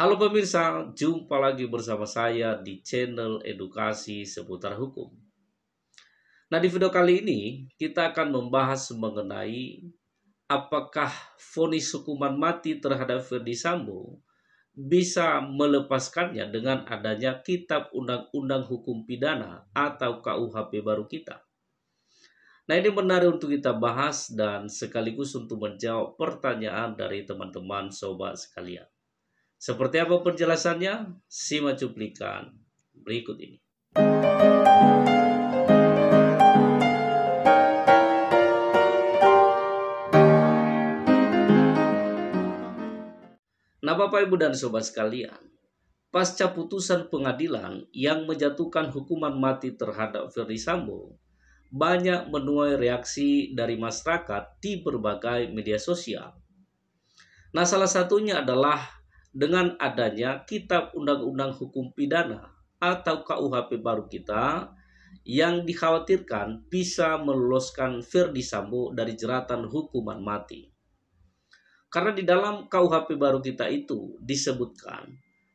Halo pemirsa, jumpa lagi bersama saya di channel edukasi seputar hukum. Nah, di video kali ini kita akan membahas mengenai apakah vonis hukuman mati terhadap Ferdi Sambo bisa melepaskannya dengan adanya kitab undang-undang hukum pidana atau KUHP baru kita. Nah, ini menarik untuk kita bahas dan sekaligus untuk menjawab pertanyaan dari teman-teman sobat sekalian. Seperti apa penjelasannya? Simak cuplikan berikut ini. Nah Bapak Ibu dan Sobat sekalian, pasca putusan pengadilan yang menjatuhkan hukuman mati terhadap Ferdi Sambo, banyak menuai reaksi dari masyarakat di berbagai media sosial. Nah, salah satunya adalah dengan adanya Kitab Undang-Undang Hukum Pidana atau KUHP baru kita yang dikhawatirkan bisa meloloskan Ferdi Sambo dari jeratan hukuman mati. Karena di dalam KUHP baru kita itu disebutkan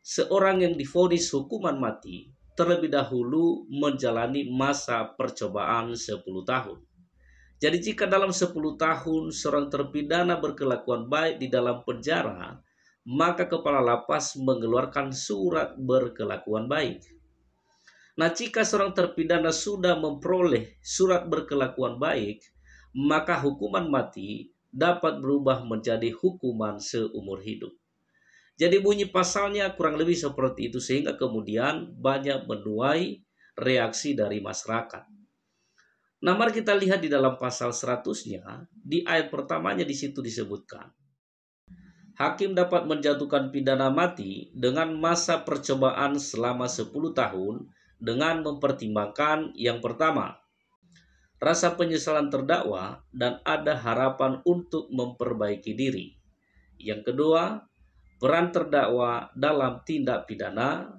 seorang yang difonis hukuman mati terlebih dahulu menjalani masa percobaan 10 tahun. Jadi jika dalam 10 tahun seorang terpidana berkelakuan baik di dalam penjara, maka kepala lapas mengeluarkan surat berkelakuan baik. Nah, jika seorang terpidana sudah memperoleh surat berkelakuan baik, maka hukuman mati dapat berubah menjadi hukuman seumur hidup. Jadi bunyi pasalnya kurang lebih seperti itu sehingga kemudian banyak menuai reaksi dari masyarakat. Nah, mari kita lihat di dalam pasal 100-nya, di ayat pertamanya di situ disebutkan, hakim dapat menjatuhkan pidana mati dengan masa percobaan selama 10 tahun dengan mempertimbangkan yang pertama, rasa penyesalan terdakwa dan ada harapan untuk memperbaiki diri. Yang kedua, peran terdakwa dalam tindak pidana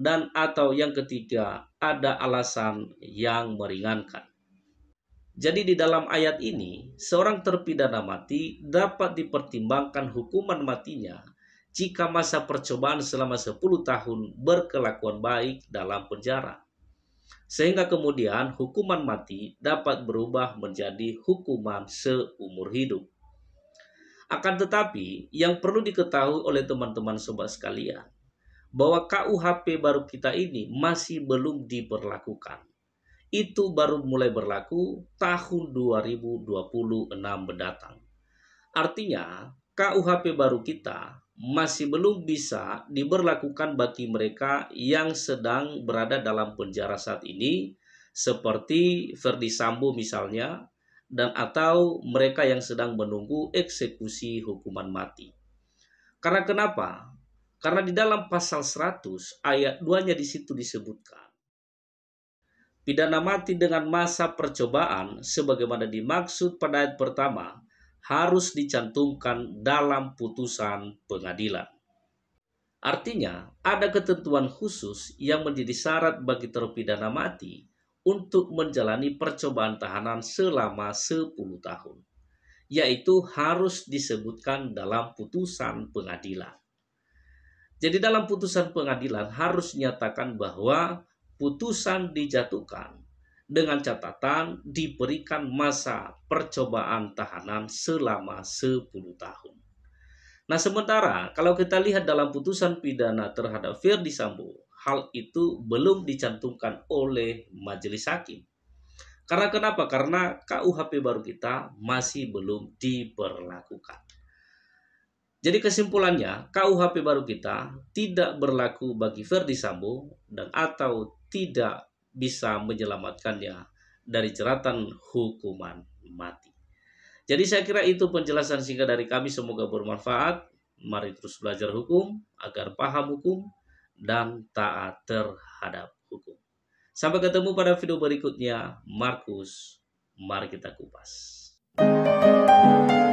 dan atau yang ketiga, ada alasan yang meringankan. Jadi di dalam ayat ini, seorang terpidana mati dapat dipertimbangkan hukuman matinya jika masa percobaan selama 10 tahun berkelakuan baik dalam penjara. Sehingga kemudian hukuman mati dapat berubah menjadi hukuman seumur hidup. Akan tetapi, yang perlu diketahui oleh teman-teman sobat sekalian, bahwa KUHP baru kita ini masih belum diperlakukan itu baru mulai berlaku tahun 2026 mendatang. Artinya, KUHP baru kita masih belum bisa diberlakukan bagi mereka yang sedang berada dalam penjara saat ini, seperti Verdi Sambo misalnya, dan atau mereka yang sedang menunggu eksekusi hukuman mati. Karena kenapa? Karena di dalam pasal 100 ayat 2-nya di situ disebutkan pidana mati dengan masa percobaan sebagaimana dimaksud pada ayat pertama harus dicantumkan dalam putusan pengadilan. Artinya, ada ketentuan khusus yang menjadi syarat bagi terpidana mati untuk menjalani percobaan tahanan selama 10 tahun, yaitu harus disebutkan dalam putusan pengadilan. Jadi dalam putusan pengadilan harus nyatakan bahwa putusan dijatuhkan dengan catatan diberikan masa percobaan tahanan selama 10 tahun. Nah, sementara kalau kita lihat dalam putusan pidana terhadap Ferdi Sambo, hal itu belum dicantumkan oleh majelis hakim. Karena kenapa? Karena KUHP baru kita masih belum diberlakukan. Jadi kesimpulannya, KUHP baru kita tidak berlaku bagi Ferdi Sambo dan atau tidak bisa menyelamatkannya dari jeratan hukuman mati. Jadi saya kira itu penjelasan singkat dari kami semoga bermanfaat. Mari terus belajar hukum agar paham hukum dan taat terhadap hukum. Sampai ketemu pada video berikutnya. Markus, mari kita kupas. Thank you.